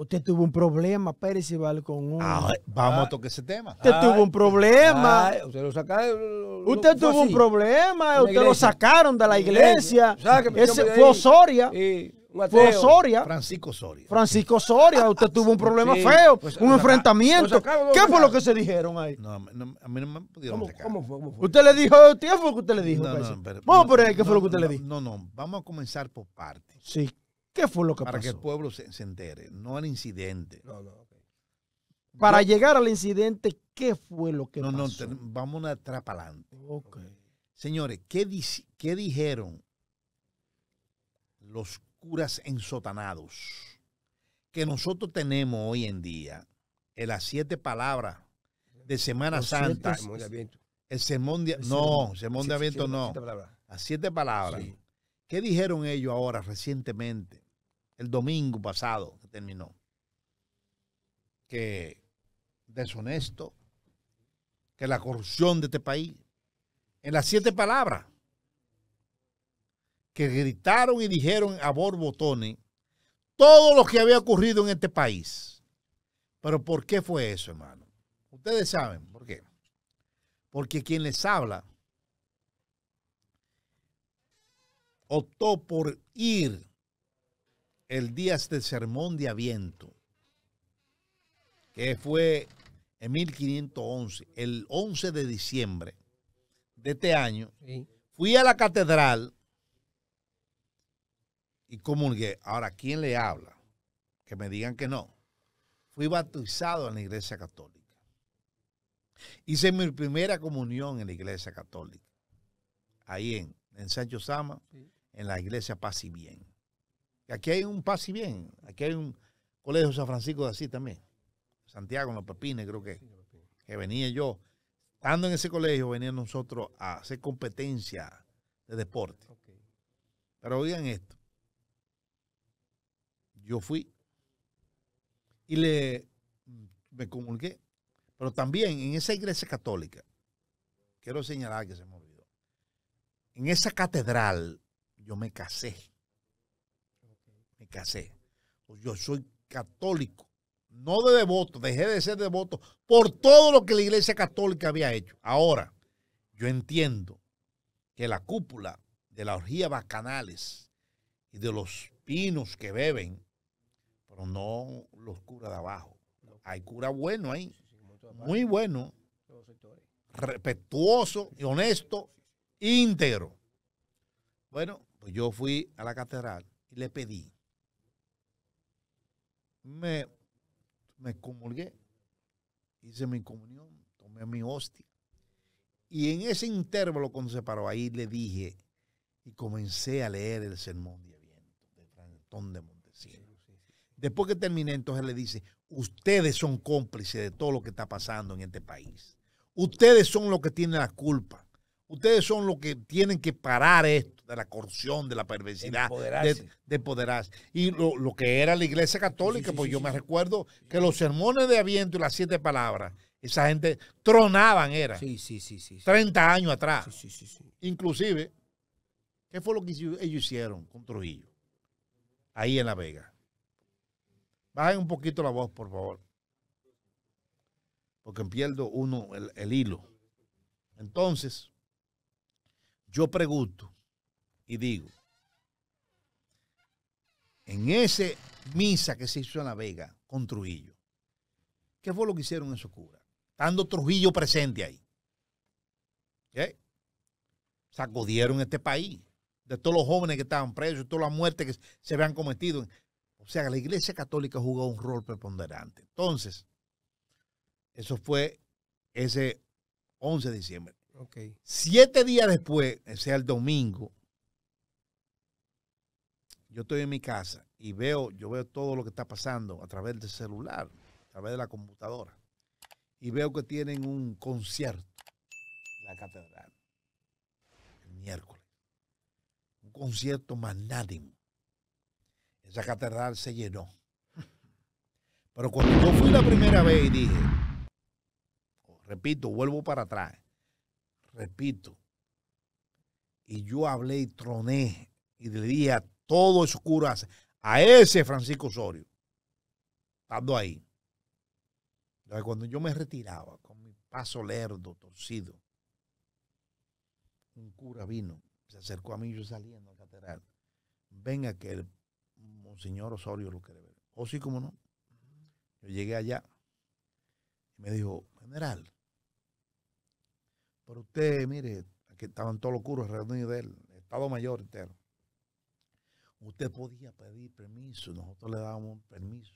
Usted tuvo un problema, Pérez Ibal, con un. vamos a tocar ese tema. Usted tuvo un problema. usted lo sacaron. Usted tuvo un problema. Usted pues, lo sacaron de la iglesia. Ese, fue Osoria. fue Osoria. Francisco Soria. Francisco Soria. Usted tuvo un problema feo. un enfrentamiento. ¿Qué fue lo que se dijeron ahí? No, a mí no me pudieron ¿Cómo, ¿cómo fue, ¿Usted le dijo? ¿Qué lo que usted le dijo? vamos por ahí. ¿Qué fue lo que usted le dijo? No, no. Vamos a comenzar por partes. Sí. ¿Qué fue lo que pasó? Para que el pueblo se, entere, no al incidente. No, no, Para llegar al incidente, ¿qué fue lo que pasó? No, no, vamos a atrapalante. Okay. Señores, ¿qué, dijeron los curas ensotanados? Que nosotros tenemos hoy en día en las siete palabras de Semana Santa. el sermón de, no, sermón de aviento no. Las siete palabras. ¿Qué dijeron ellos ahora recientemente? el domingo pasado que terminó, que deshonesto, que la corrupción de este país, en las siete palabras que gritaron y dijeron a borbotones todo lo que había ocurrido en este país. Pero ¿por qué fue eso, hermano? Ustedes saben por qué. Porque quien les habla optó por ir el día del este sermón de aviento, que fue en 1511, el 11 de diciembre de este año, fui a la catedral y comulgué. Ahora, ¿quién le habla? Que me digan que no. Fui bautizado en la iglesia católica. Hice mi primera comunión en la iglesia católica, ahí en, San Sancho Sama, en la iglesia Paz y Bien. Aquí hay un paz y bien. Aquí hay un colegio San Francisco de así también. Santiago, en los Pepines, creo que. Que venía yo. Estando en ese colegio, venía nosotros a hacer competencia de deporte. Pero oigan esto. Yo fui y le me comuniqué. Pero también en esa iglesia católica, quiero señalar que se me olvidó. En esa catedral yo me casé me casé. Pues yo soy católico, no de devoto, dejé de ser devoto por todo lo que la iglesia católica había hecho. Ahora, yo entiendo que la cúpula de la orgía bacanales y de los pinos que beben, pero no los cura de abajo. Hay cura bueno ahí, muy bueno, respetuoso y honesto, íntegro. Bueno, pues yo fui a la catedral y le pedí me, me comulgué, hice mi comunión, tomé mi hostia. Y en ese intervalo, cuando se paró ahí, le dije, y comencé a leer el sermón de Aviento, de de Montesinos. Después que terminé, entonces le dice, ustedes son cómplices de todo lo que está pasando en este país. Ustedes son los que tienen la culpa. Ustedes son los que tienen que parar esto de la corrupción, de la perversidad, de, de Y lo, que era la iglesia católica, pues yo me recuerdo que los sermones de aviento y las siete palabras, esa gente tronaban, era. Sí, sí, sí. sí 30 años atrás. Sí sí sí. Inclusive, ¿qué fue lo que ellos hicieron con Trujillo? Ahí en La Vega. Bajen un poquito la voz, por favor. Porque pierdo uno el, el hilo. Entonces, yo pregunto y digo, en ese misa que se hizo en La Vega con Trujillo, ¿qué fue lo que hicieron esos cura? Estando Trujillo presente ahí. ¿qué? Sacudieron este país de todos los jóvenes que estaban presos, de todas las muertes que se habían cometido. O sea, la Iglesia Católica jugó un rol preponderante. Entonces, eso fue ese 11 de diciembre. Siete días después, ese sea, el domingo, yo estoy en mi casa y veo, yo veo todo lo que está pasando a través del celular, a través de la computadora. Y veo que tienen un concierto en la catedral el miércoles. Un concierto magnánimo. Esa catedral se llenó. Pero cuando yo fui la primera vez y dije, repito, vuelvo para atrás repito, y yo hablé y troné y le dije a todos esos curas, a ese Francisco Osorio, estando ahí. Cuando yo me retiraba con mi paso lerdo, torcido, un cura vino, se acercó a mí, yo saliendo en la catedral. Venga que el monseñor Osorio lo quiere ver. O oh, sí, como no. Yo llegué allá y me dijo, general, pero usted, mire, aquí estaban todos los curos reunidos del Estado Mayor entero. Usted podía pedir permiso, nosotros le dábamos permiso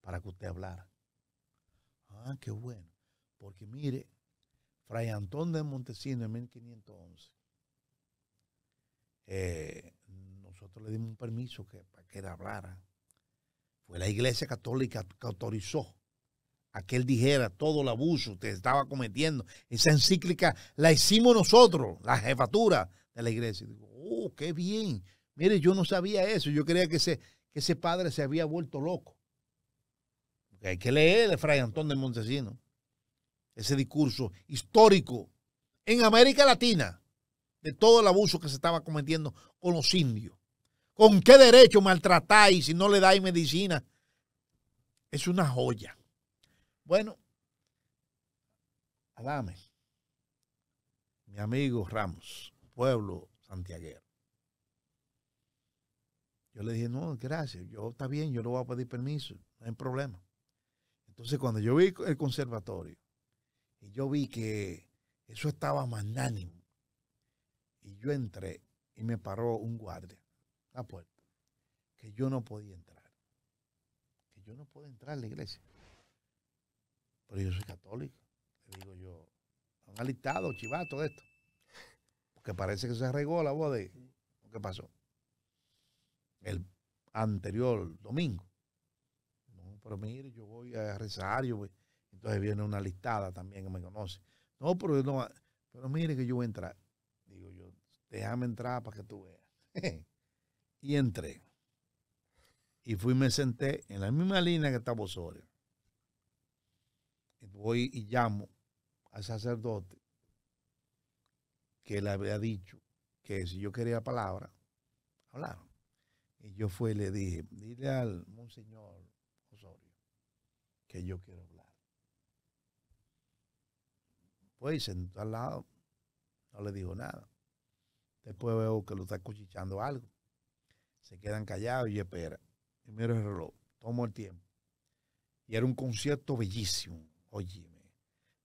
para que usted hablara. Ah, qué bueno. Porque mire, Fray Antón de Montesino en 1511, eh, nosotros le dimos un permiso que, para que él hablara. Fue la iglesia católica que autorizó que él dijera todo el abuso que estaba cometiendo. Esa encíclica la hicimos nosotros, la jefatura de la iglesia. oh, qué bien. Mire, yo no sabía eso. Yo creía que ese, padre se había vuelto loco. hay que leer de Fray Antón de Montesino. Ese discurso histórico en América Latina de todo el abuso que se estaba cometiendo con los indios. ¿Con qué derecho maltratáis si no le dais medicina? Es una joya. Bueno, Adame, mi amigo Ramos, pueblo santiaguero. Yo le dije, no, gracias, yo está bien, yo no voy a pedir permiso, no hay problema. Entonces, cuando yo vi el conservatorio y yo vi que eso estaba magnánimo, y yo entré y me paró un guardia la puerta, que yo no podía entrar, que yo no podía entrar a la iglesia. Pero yo soy católico. Le digo yo, han alistado, chivato, esto. Porque parece que se arregó la voz de pasó. El anterior domingo. pero mire, yo voy a rezar, yo Entonces viene una listada también que me conoce. No, pero no, pero mire que yo voy a entrar. Digo yo, déjame entrar para que tú veas. y entré. Y fui y me senté en la misma línea que estaba Osorio. Eh, voy y llamo al sacerdote que le había dicho que si yo quería palabra, hablar. Y yo fui y le dije, dile al monseñor Osorio que yo quiero hablar. Pues sentó al lado, no le dijo nada. Después veo que lo está cuchichando algo. Se quedan callados y espera. Y miro el reloj, tomo el tiempo. Y era un concierto bellísimo. Oye,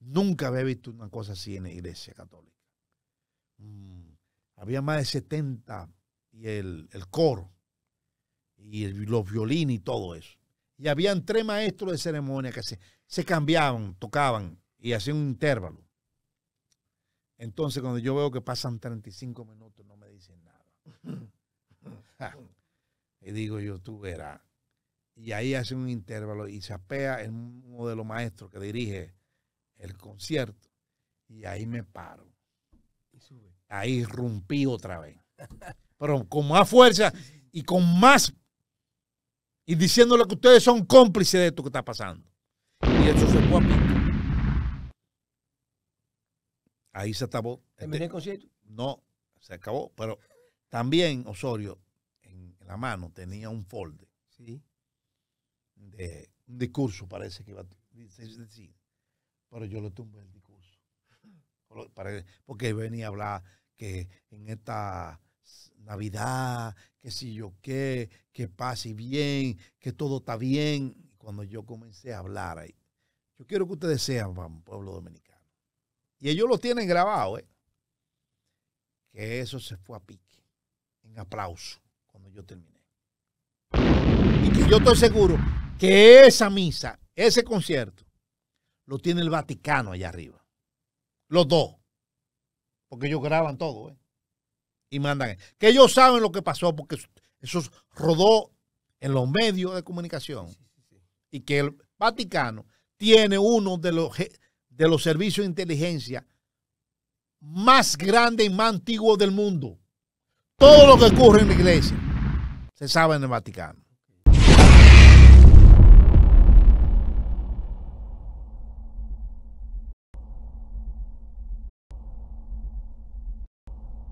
nunca había visto una cosa así en la iglesia católica. Mm, había más de 70 y el, coro y los violines y todo eso. Y habían tres maestros de ceremonia que se, se cambiaban, tocaban y hacían un intervalo. Entonces, cuando yo veo que pasan 35 minutos, no me dicen nada. y digo yo, tú verás y ahí hace un intervalo y se apea el modelo maestro que dirige el concierto y ahí me paro. Ahí rompí otra vez. Pero con más fuerza y con más y diciéndole que ustedes son cómplices de esto que está pasando. Y eso se fue a mí. Ahí se acabó. ¿Terminé este, el concierto? No, se acabó. Pero también Osorio en la mano tenía un folder. Sí. Eh, un discurso, parece que iba a decir. Pero yo le tumbé el discurso. Porque venía a hablar que en esta Navidad, que si yo qué, que pase bien, que todo está bien. Cuando yo comencé a hablar ahí, yo quiero que ustedes sean, pueblo dominicano. Y ellos lo tienen grabado, ¿eh? Que eso se fue a pique, en aplauso, cuando yo terminé. Y que yo estoy seguro que esa misa, ese concierto, lo tiene el Vaticano allá arriba. Los dos. Porque ellos graban todo, ¿eh? Y mandan. Que ellos saben lo que pasó porque eso rodó en los medios de comunicación. Y que el Vaticano tiene uno de los, de los servicios de inteligencia más grande y más antiguo del mundo. Todo lo que ocurre en la iglesia se sabe en el Vaticano.